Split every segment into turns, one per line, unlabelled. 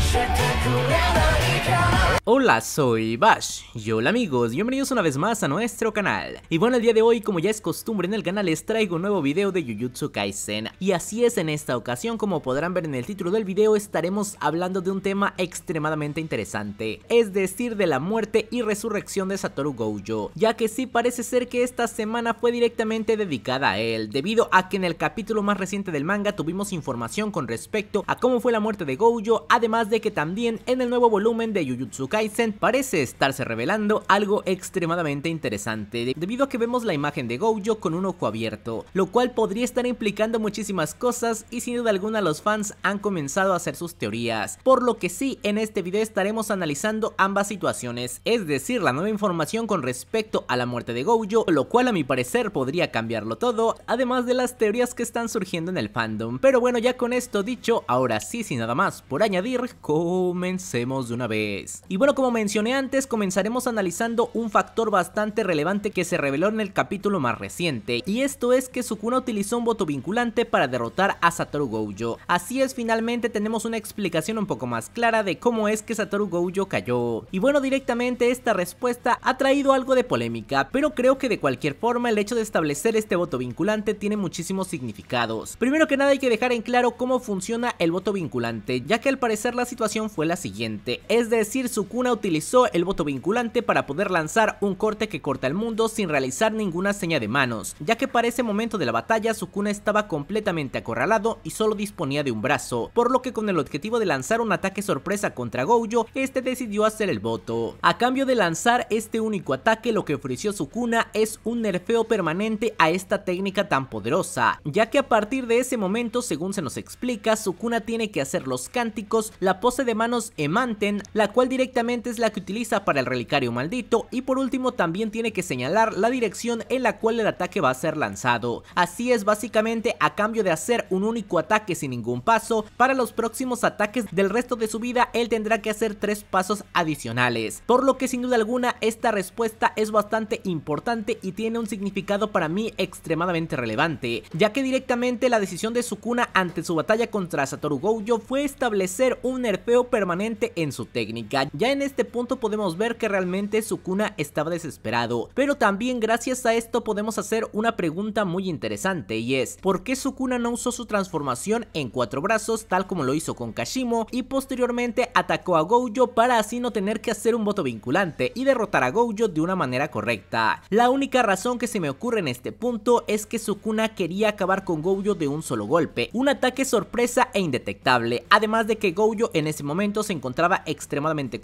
spectacular. Hola, soy Bash y hola amigos, bienvenidos una vez más a nuestro canal. Y bueno, el día de hoy, como ya es costumbre en el canal, les traigo un nuevo video de Jujutsu Kaisen. Y así es, en esta ocasión, como podrán ver en el título del video, estaremos hablando de un tema extremadamente interesante, es decir, de la muerte y resurrección de Satoru Gojo, ya que sí parece ser que esta semana fue directamente dedicada a él, debido a que en el capítulo más reciente del manga tuvimos información con respecto a cómo fue la muerte de Gojo, además de que también en el nuevo volumen de Jujutsu Kaisen parece estarse revelando algo extremadamente interesante, debido a que vemos la imagen de Gojo con un ojo abierto, lo cual podría estar implicando muchísimas cosas y sin duda alguna los fans han comenzado a hacer sus teorías, por lo que sí, en este video estaremos analizando ambas situaciones, es decir, la nueva información con respecto a la muerte de Gojo, lo cual a mi parecer podría cambiarlo todo, además de las teorías que están surgiendo en el fandom. Pero bueno, ya con esto dicho, ahora sí, sin nada más por añadir, comencemos de una vez. Bueno, como mencioné antes, comenzaremos analizando un factor bastante relevante que se reveló en el capítulo más reciente, y esto es que Sukuna utilizó un voto vinculante para derrotar a Satoru Gojo. Así es, finalmente tenemos una explicación un poco más clara de cómo es que Satoru Gojo cayó. Y bueno, directamente esta respuesta ha traído algo de polémica, pero creo que de cualquier forma el hecho de establecer este voto vinculante tiene muchísimos significados. Primero que nada hay que dejar en claro cómo funciona el voto vinculante, ya que al parecer la situación fue la siguiente, es decir, Sukuna una utilizó el voto vinculante para poder lanzar un corte que corta el mundo sin realizar ninguna seña de manos, ya que para ese momento de la batalla Sukuna estaba completamente acorralado y solo disponía de un brazo, por lo que con el objetivo de lanzar un ataque sorpresa contra Gojo, este decidió hacer el voto. A cambio de lanzar este único ataque, lo que ofreció Sukuna es un nerfeo permanente a esta técnica tan poderosa, ya que a partir de ese momento, según se nos explica, Sukuna tiene que hacer los cánticos, la pose de manos emanten, la cual directamente es la que utiliza para el relicario maldito y por último también tiene que señalar la dirección en la cual el ataque va a ser lanzado. Así es básicamente a cambio de hacer un único ataque sin ningún paso, para los próximos ataques del resto de su vida él tendrá que hacer tres pasos adicionales. Por lo que sin duda alguna esta respuesta es bastante importante y tiene un significado para mí extremadamente relevante, ya que directamente la decisión de Sukuna ante su batalla contra Satoru Gojo fue establecer un nerfeo permanente en su técnica. Ya en en este punto podemos ver que realmente Sukuna estaba desesperado, pero también gracias a esto podemos hacer una pregunta muy interesante y es, ¿por qué Sukuna no usó su transformación en cuatro brazos tal como lo hizo con Kashimo y posteriormente atacó a Gojo para así no tener que hacer un voto vinculante y derrotar a Gojo de una manera correcta? La única razón que se me ocurre en este punto es que Sukuna quería acabar con Gojo de un solo golpe, un ataque sorpresa e indetectable, además de que Gojo en ese momento se encontraba extremadamente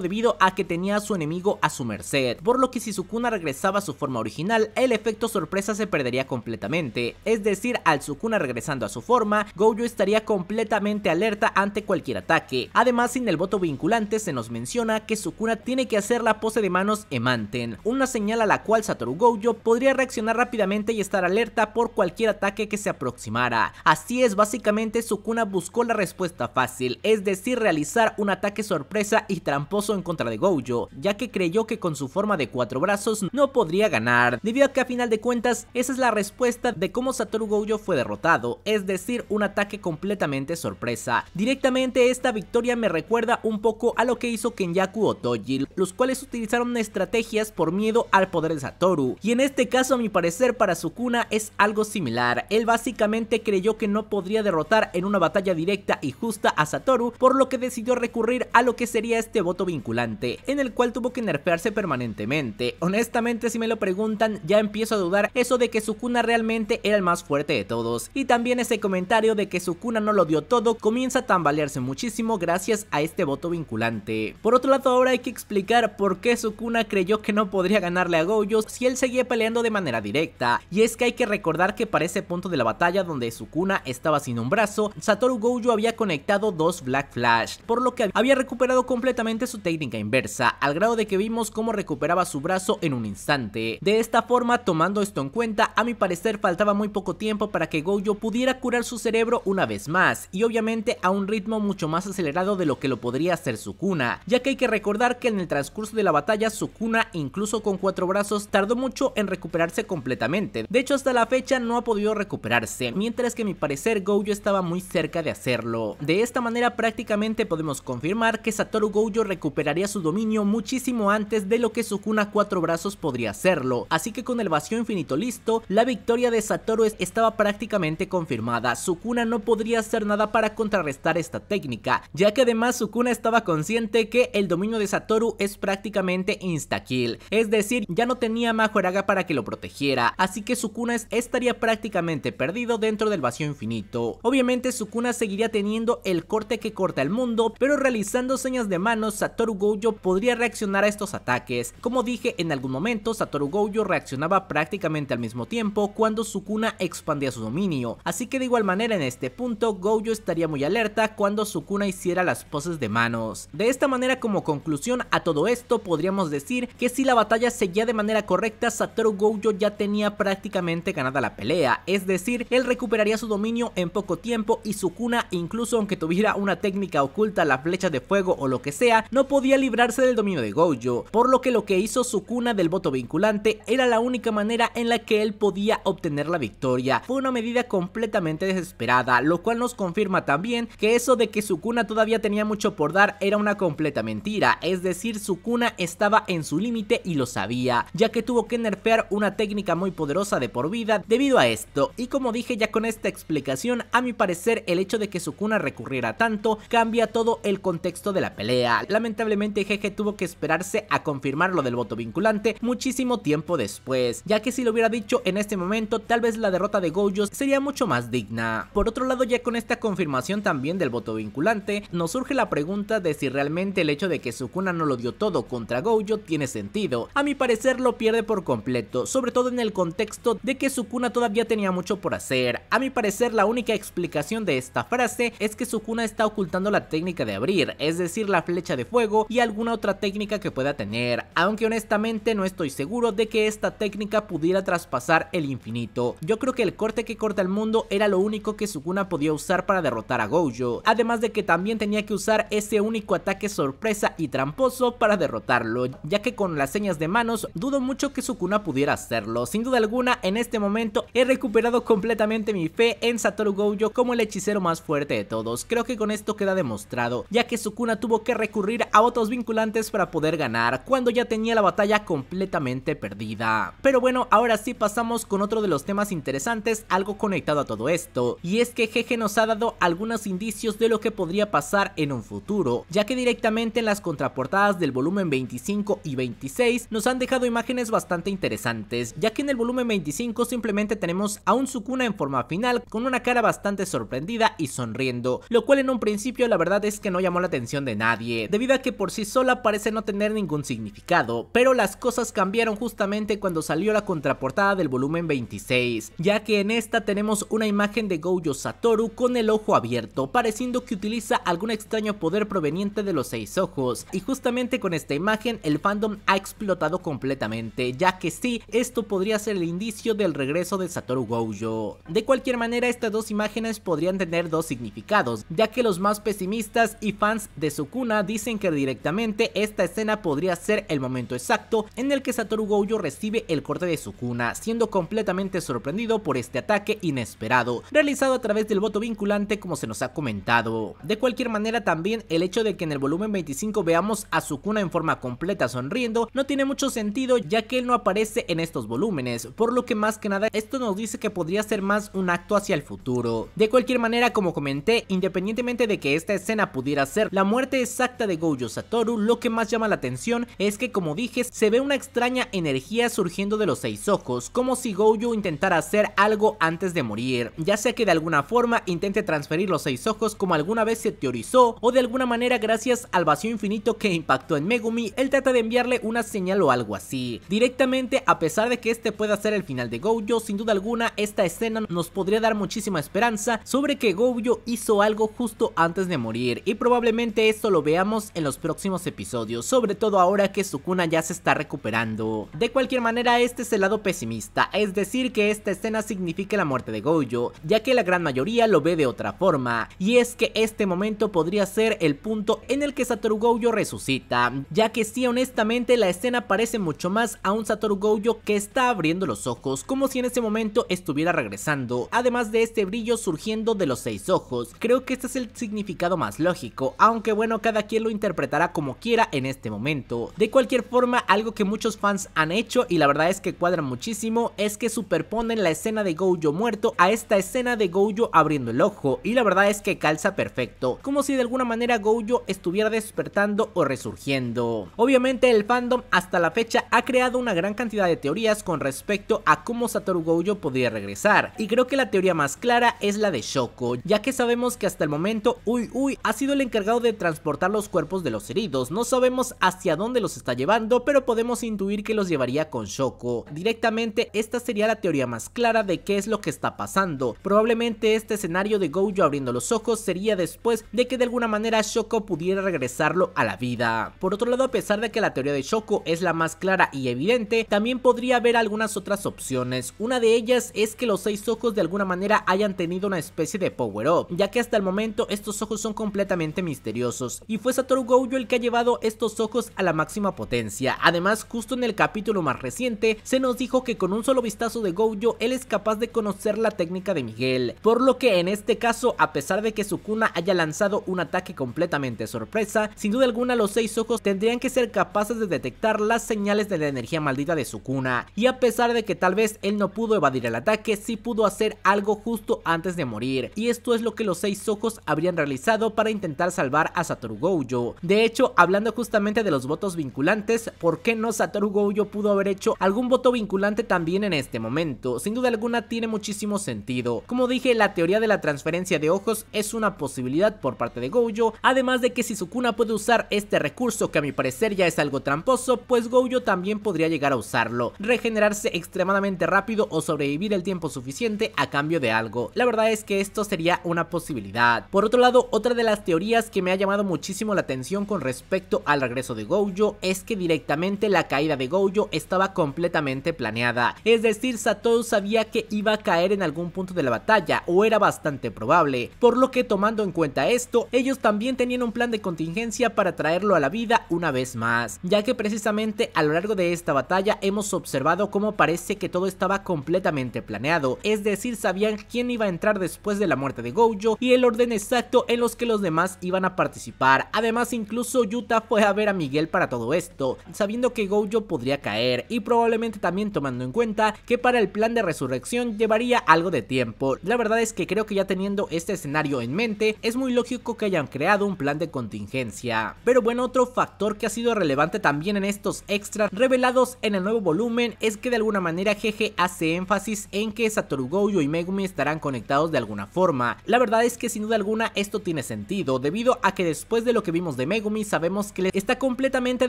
debido a que tenía a su enemigo a su merced, por lo que si Sukuna regresaba a su forma original, el efecto sorpresa se perdería completamente, es decir, al Sukuna regresando a su forma, Gojo estaría completamente alerta ante cualquier ataque. Además, sin el voto vinculante se nos menciona que Sukuna tiene que hacer la pose de manos Emanten, una señal a la cual Satoru Gojo podría reaccionar rápidamente y estar alerta por cualquier ataque que se aproximara. Así es, básicamente Sukuna buscó la respuesta fácil, es decir, realizar un ataque sorpresa y trabajar en contra de Gojo, ya que creyó que con su forma de cuatro brazos no podría ganar, debido a que a final de cuentas esa es la respuesta de cómo Satoru Gojo fue derrotado, es decir, un ataque completamente sorpresa. Directamente esta victoria me recuerda un poco a lo que hizo Kenyaku Otoji, los cuales utilizaron estrategias por miedo al poder de Satoru, y en este caso a mi parecer para Sukuna es algo similar, él básicamente creyó que no podría derrotar en una batalla directa y justa a Satoru, por lo que decidió recurrir a lo que sería este voto vinculante, en el cual tuvo que nerfearse permanentemente. Honestamente, si me lo preguntan, ya empiezo a dudar eso de que Sukuna realmente era el más fuerte de todos. Y también ese comentario de que Sukuna no lo dio todo comienza a tambalearse muchísimo gracias a este voto vinculante. Por otro lado, ahora hay que explicar por qué Sukuna creyó que no podría ganarle a Gojo si él seguía peleando de manera directa. Y es que hay que recordar que para ese punto de la batalla donde Sukuna estaba sin un brazo, Satoru Gojo había conectado dos Black Flash, por lo que había recuperado completamente su técnica inversa, al grado de que vimos cómo recuperaba su brazo en un instante. De esta forma, tomando esto en cuenta, a mi parecer faltaba muy poco tiempo para que Gojo pudiera curar su cerebro una vez más, y obviamente a un ritmo mucho más acelerado de lo que lo podría hacer Sukuna, ya que hay que recordar que en el transcurso de la batalla su cuna incluso con cuatro brazos, tardó mucho en recuperarse completamente, de hecho hasta la fecha no ha podido recuperarse, mientras que a mi parecer Gojo estaba muy cerca de hacerlo. De esta manera prácticamente podemos confirmar que Satoru Gojo recuperaría su dominio muchísimo antes de lo que Sukuna Cuatro Brazos podría hacerlo, así que con el vacío infinito listo, la victoria de Satoru estaba prácticamente confirmada, Sukuna no podría hacer nada para contrarrestar esta técnica, ya que además Sukuna estaba consciente que el dominio de Satoru es prácticamente insta-kill, es decir, ya no tenía Majoraga para que lo protegiera, así que Sukuna estaría prácticamente perdido dentro del vacío infinito. Obviamente Sukuna seguiría teniendo el corte que corta el mundo, pero realizando señas de manos Satoru Gojo podría reaccionar a estos ataques. Como dije en algún momento, Satoru Gojo reaccionaba prácticamente al mismo tiempo cuando Sukuna expandía su dominio, así que de igual manera en este punto Gojo estaría muy alerta cuando Sukuna hiciera las poses de manos. De esta manera como conclusión a todo esto podríamos decir que si la batalla seguía de manera correcta Satoru Gojo ya tenía prácticamente ganada la pelea, es decir, él recuperaría su dominio en poco tiempo y Sukuna incluso aunque tuviera una técnica oculta la flecha de fuego o lo que sea, no podía librarse del dominio de Gojo, por lo que lo que hizo Sukuna del voto vinculante era la única manera en la que él podía obtener la victoria. Fue una medida completamente desesperada, lo cual nos confirma también que eso de que Sukuna todavía tenía mucho por dar era una completa mentira, es decir, Sukuna estaba en su límite y lo sabía, ya que tuvo que nerfear una técnica muy poderosa de por vida debido a esto, y como dije ya con esta explicación, a mi parecer el hecho de que Sukuna recurriera tanto cambia todo el contexto de la pelea. Lamentablemente Jeje tuvo que esperarse a confirmar lo del voto vinculante muchísimo tiempo después, ya que si lo hubiera dicho en este momento, tal vez la derrota de Gojo sería mucho más digna. Por otro lado, ya con esta confirmación también del voto vinculante, nos surge la pregunta de si realmente el hecho de que Sukuna no lo dio todo contra Gojo tiene sentido. A mi parecer lo pierde por completo, sobre todo en el contexto de que Sukuna todavía tenía mucho por hacer. A mi parecer la única explicación de esta frase es que Sukuna está ocultando la técnica de abrir, es decir la flecha de fuego y alguna otra técnica que pueda tener, aunque honestamente no estoy seguro de que esta técnica pudiera traspasar el infinito. Yo creo que el corte que corta el mundo era lo único que Sukuna podía usar para derrotar a Gojo, además de que también tenía que usar ese único ataque sorpresa y tramposo para derrotarlo, ya que con las señas de manos dudo mucho que Sukuna pudiera hacerlo. Sin duda alguna, en este momento he recuperado completamente mi fe en Satoru Gojo como el hechicero más fuerte de todos. Creo que con esto queda demostrado, ya que Sukuna tuvo que recurrir a votos vinculantes para poder ganar cuando ya tenía la batalla completamente perdida. Pero bueno, ahora sí pasamos con otro de los temas interesantes, algo conectado a todo esto, y es que Jeje nos ha dado algunos indicios de lo que podría pasar en un futuro, ya que directamente en las contraportadas del volumen 25 y 26 nos han dejado imágenes bastante interesantes, ya que en el volumen 25 simplemente tenemos a un Sukuna en forma final con una cara bastante sorprendida y sonriendo, lo cual en un principio la verdad es que no llamó la atención de nadie debido a que por sí sola parece no tener ningún significado, pero las cosas cambiaron justamente cuando salió la contraportada del volumen 26, ya que en esta tenemos una imagen de Gojo Satoru con el ojo abierto, pareciendo que utiliza algún extraño poder proveniente de los seis ojos, y justamente con esta imagen el fandom ha explotado completamente, ya que sí, esto podría ser el indicio del regreso de Satoru Gojo. De cualquier manera, estas dos imágenes podrían tener dos significados, ya que los más pesimistas y fans de Sukuna dicen que directamente esta escena podría ser el momento exacto en el que Satoru Gojo recibe el corte de cuna siendo completamente sorprendido por este ataque inesperado, realizado a través del voto vinculante como se nos ha comentado. De cualquier manera también el hecho de que en el volumen 25 veamos a Sukuna en forma completa sonriendo no tiene mucho sentido ya que él no aparece en estos volúmenes, por lo que más que nada esto nos dice que podría ser más un acto hacia el futuro. De cualquier manera como comenté, independientemente de que esta escena pudiera ser la muerte exacta de Gojo Satoru, lo que más llama la atención es que como dije, se ve una extraña energía surgiendo de los seis ojos, como si Gojo intentara hacer algo antes de morir, ya sea que de alguna forma intente transferir los seis ojos como alguna vez se teorizó, o de alguna manera gracias al vacío infinito que impactó en Megumi, él trata de enviarle una señal o algo así. Directamente, a pesar de que este pueda ser el final de Gojo, sin duda alguna esta escena nos podría dar muchísima esperanza sobre que Gojo hizo algo justo antes de morir, y probablemente esto lo veamos en los próximos episodios, sobre todo ahora que Sukuna ya se está recuperando. De cualquier manera, este es el lado pesimista, es decir que esta escena significa la muerte de Gojo, ya que la gran mayoría lo ve de otra forma, y es que este momento podría ser el punto en el que Satoru Gojo resucita, ya que sí honestamente la escena parece mucho más a un Satoru Gojo que está abriendo los ojos, como si en ese momento estuviera regresando, además de este brillo surgiendo de los seis ojos, creo que este es el significado más lógico, aunque bueno cada quien lo interpretará como quiera en este momento. De cualquier forma, algo que muchos fans han hecho y la verdad es que cuadra muchísimo es que superponen la escena de Gojo muerto a esta escena de Gojo abriendo el ojo y la verdad es que calza perfecto, como si de alguna manera Gojo estuviera despertando o resurgiendo. Obviamente el fandom hasta la fecha ha creado una gran cantidad de teorías con respecto a cómo Satoru Gojo podría regresar y creo que la teoría más clara es la de Shoko, ya que sabemos que hasta el momento Uy Uy ha sido el encargado de transportar los cuerpos de los heridos. No sabemos hacia dónde los está llevando, pero podemos intuir que los llevaría con Shoko. Directamente, esta sería la teoría más clara de qué es lo que está pasando. Probablemente este escenario de Gojo abriendo los ojos sería después de que de alguna manera Shoko pudiera regresarlo a la vida. Por otro lado, a pesar de que la teoría de Shoko es la más clara y evidente, también podría haber algunas otras opciones. Una de ellas es que los seis ojos de alguna manera hayan tenido una especie de power-up, ya que hasta el momento estos ojos son completamente misteriosos, y fue Satoru Gojo el que ha llevado estos ojos a la máxima potencia. Además, justo en el capítulo más reciente, se nos dijo que con un solo vistazo de Gojo, él es capaz de conocer la técnica de Miguel. Por lo que en este caso, a pesar de que Sukuna haya lanzado un ataque completamente sorpresa, sin duda alguna los seis ojos tendrían que ser capaces de detectar las señales de la energía maldita de Sukuna. Y a pesar de que tal vez él no pudo evadir el ataque, sí pudo hacer algo justo antes de morir. Y esto es lo que los seis ojos habrían realizado para intentar salvar a Satoru Gojo de hecho, hablando justamente de los votos vinculantes, ¿por qué no Satoru Gojo pudo haber hecho algún voto vinculante también en este momento? Sin duda alguna tiene muchísimo sentido. Como dije, la teoría de la transferencia de ojos es una posibilidad por parte de Gojo, además de que si Sukuna puede usar este recurso que a mi parecer ya es algo tramposo, pues Gojo también podría llegar a usarlo, regenerarse extremadamente rápido o sobrevivir el tiempo suficiente a cambio de algo. La verdad es que esto sería una posibilidad. Por otro lado, otra de las teorías que me ha llamado muchísimo la atención con respecto al regreso de Gojo es que directamente la caída de Gojo estaba completamente planeada, es decir, Satoru sabía que iba a caer en algún punto de la batalla o era bastante probable, por lo que tomando en cuenta esto, ellos también tenían un plan de contingencia para traerlo a la vida una vez más, ya que precisamente a lo largo de esta batalla hemos observado cómo parece que todo estaba completamente planeado, es decir, sabían quién iba a entrar después de la muerte de Gojo y el orden exacto en los que los demás iban a participar, además incluso Yuta fue a ver a Miguel para todo esto, sabiendo que Gojo podría caer y probablemente también tomando en cuenta que para el plan de resurrección llevaría algo de tiempo. La verdad es que creo que ya teniendo este escenario en mente, es muy lógico que hayan creado un plan de contingencia. Pero bueno, otro factor que ha sido relevante también en estos extras revelados en el nuevo volumen es que de alguna manera Jeje hace énfasis en que Satoru Gojo y Megumi estarán conectados de alguna forma. La verdad es que sin duda alguna esto tiene sentido, debido a que después de lo que vimos de Megumi sabemos que está completamente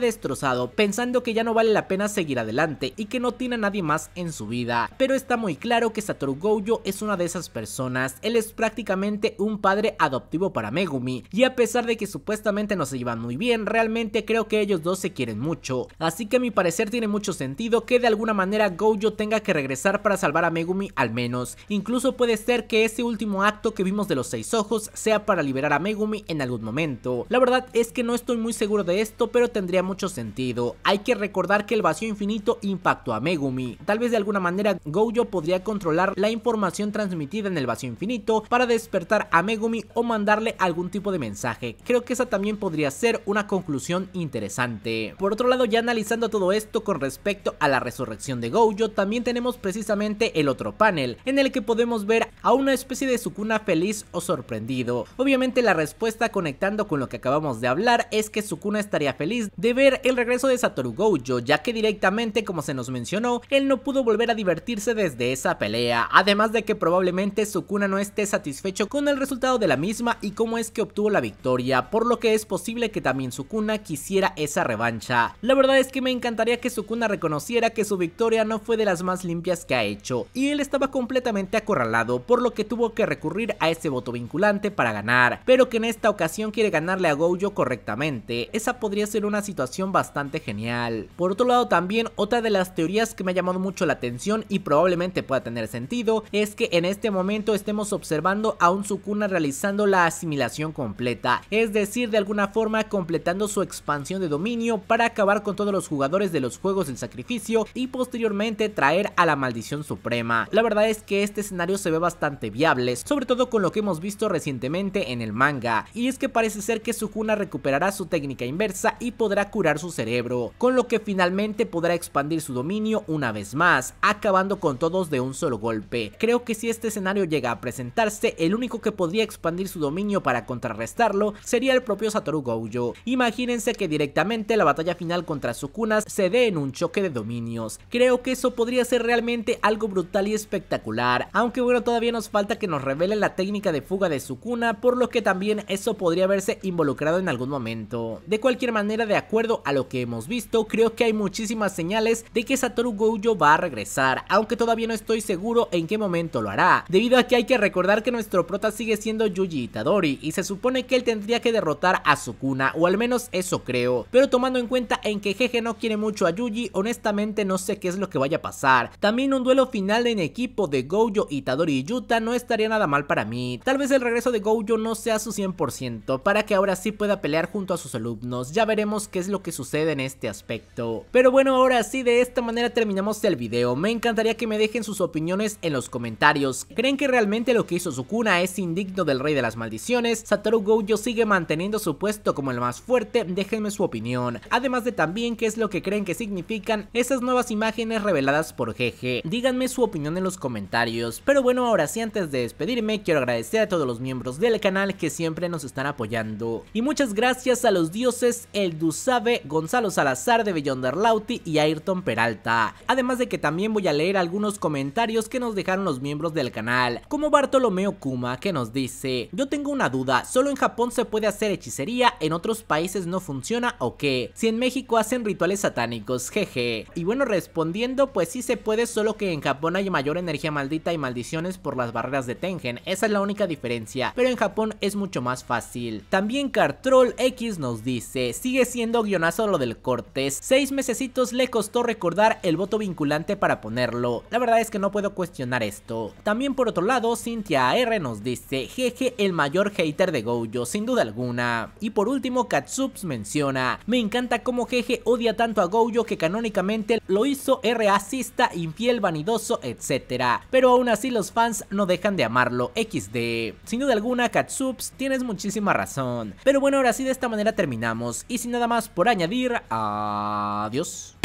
destrozado, pensando que ya no vale la pena seguir adelante y que no tiene a nadie más en su vida. Pero está muy claro que Satoru Gojo es una de esas personas, él es prácticamente un padre adoptivo para Megumi, y a pesar de que supuestamente no se llevan muy bien, realmente creo que ellos dos se quieren mucho. Así que a mi parecer tiene mucho sentido que de alguna manera Gojo tenga que regresar para salvar a Megumi al menos. Incluso puede ser que este último acto que vimos de los seis ojos sea para liberar a Megumi en algún momento. La verdad es que no estoy muy seguro de esto, pero tendría mucho sentido. Hay que recordar que el vacío infinito impactó a Megumi. Tal vez de alguna manera Gojo podría controlar la información transmitida en el vacío infinito para despertar a Megumi o mandarle algún tipo de mensaje. Creo que esa también podría ser una conclusión interesante. Por otro lado, ya analizando todo esto con respecto a la resurrección de Gojo, también tenemos precisamente el otro panel, en el que podemos ver a una especie de Sukuna feliz o sorprendido. Obviamente la respuesta conectando con lo que acabamos de hablar es que Sukuna estaría feliz de ver el regreso de Satoru Gojo, ya que directamente, como se nos mencionó, él no pudo volver a divertirse desde esa pelea, además de que probablemente Sukuna no esté satisfecho con el resultado de la misma y cómo es que obtuvo la victoria, por lo que es posible que también Sukuna quisiera esa revancha. La verdad es que me encantaría que Sukuna reconociera que su victoria no fue de las más limpias que ha hecho, y él estaba completamente acorralado, por lo que tuvo que recurrir a ese voto vinculante para ganar, pero que en esta ocasión quiere ganarle a Gojo correctamente, esa podría ser una situación bastante genial. Por otro lado también, otra de las teorías que me ha llamado mucho la atención y probablemente pueda tener sentido, es que en este momento estemos observando a un Sukuna realizando la asimilación completa, es decir, de alguna forma completando su expansión de dominio para acabar con todos los jugadores de los juegos del sacrificio y posteriormente traer a la maldición suprema. La verdad es que este escenario se ve bastante viable, sobre todo con lo que hemos visto recientemente en el manga, y es que parece ser que Sukuna recuperará su técnica inversa y podrá curar su cerebro, con lo que finalmente podrá expandir su dominio una vez más, acabando con todos de un solo golpe. Creo que si este escenario llega a presentarse, el único que podría expandir su dominio para contrarrestarlo sería el propio Satoru Gojo. Imagínense que directamente la batalla final contra Sukuna se dé en un choque de dominios. Creo que eso podría ser realmente algo brutal y espectacular, aunque bueno todavía nos falta que nos revele la técnica de fuga de Sukuna, por lo que también eso podría verse involucrado en algún momento. De cualquier manera, de acuerdo a lo que hemos visto, creo que hay muchísimas señales de que Satoru Gojo va a regresar, aunque todavía no estoy seguro en qué momento lo hará, debido a que hay que recordar que nuestro prota sigue siendo Yuji Itadori y se supone que él tendría que derrotar a Sukuna, o al menos eso creo, pero tomando en cuenta en que Jeje no quiere mucho a Yuji, honestamente no sé qué es lo que vaya a pasar. También un duelo final en equipo de Gojo, Itadori y Yuta no estaría nada mal para mí, tal vez el regreso de Gojo no sea su 100%, para que ahora sí pueda a pelear junto a sus alumnos, ya veremos qué es lo que sucede en este aspecto. Pero bueno, ahora sí, de esta manera terminamos el video, me encantaría que me dejen sus opiniones en los comentarios. ¿Creen que realmente lo que hizo Sukuna es indigno del Rey de las Maldiciones? ¿Satoru Gojo sigue manteniendo su puesto como el más fuerte? Déjenme su opinión. Además de también qué es lo que creen que significan esas nuevas imágenes reveladas por jeje. Díganme su opinión en los comentarios. Pero bueno, ahora sí, antes de despedirme, quiero agradecer a todos los miembros del canal que siempre nos están apoyando. Y muchas gracias a los dioses El Dusabe, Gonzalo Salazar de Lauti y Ayrton Peralta. Además de que también voy a leer algunos comentarios que nos dejaron los miembros del canal, como Bartolomeo Kuma que nos dice, yo tengo una duda, solo en Japón se puede hacer hechicería, en otros países no funciona o qué, si en México hacen rituales satánicos, jeje. Y bueno, respondiendo, pues sí se puede, solo que en Japón hay mayor energía maldita y maldiciones por las barreras de Tengen, esa es la única diferencia, pero en Japón es mucho más fácil. También Cartoon Troll X nos dice, sigue siendo guionazo lo del cortes, seis mesecitos le costó recordar el voto vinculante para ponerlo, la verdad es que no puedo cuestionar esto. También por otro lado, Cintia AR nos dice, jeje el mayor hater de Gojo, sin duda alguna. Y por último, Katsups menciona, me encanta cómo jeje odia tanto a Gojo que canónicamente lo hizo racista, infiel, vanidoso, etc. Pero aún así los fans no dejan de amarlo, XD. Sin duda alguna, Katsups, tienes muchísima razón. Pero bueno, ahora sí de esta manera terminamos. Y sin nada más por añadir, adiós.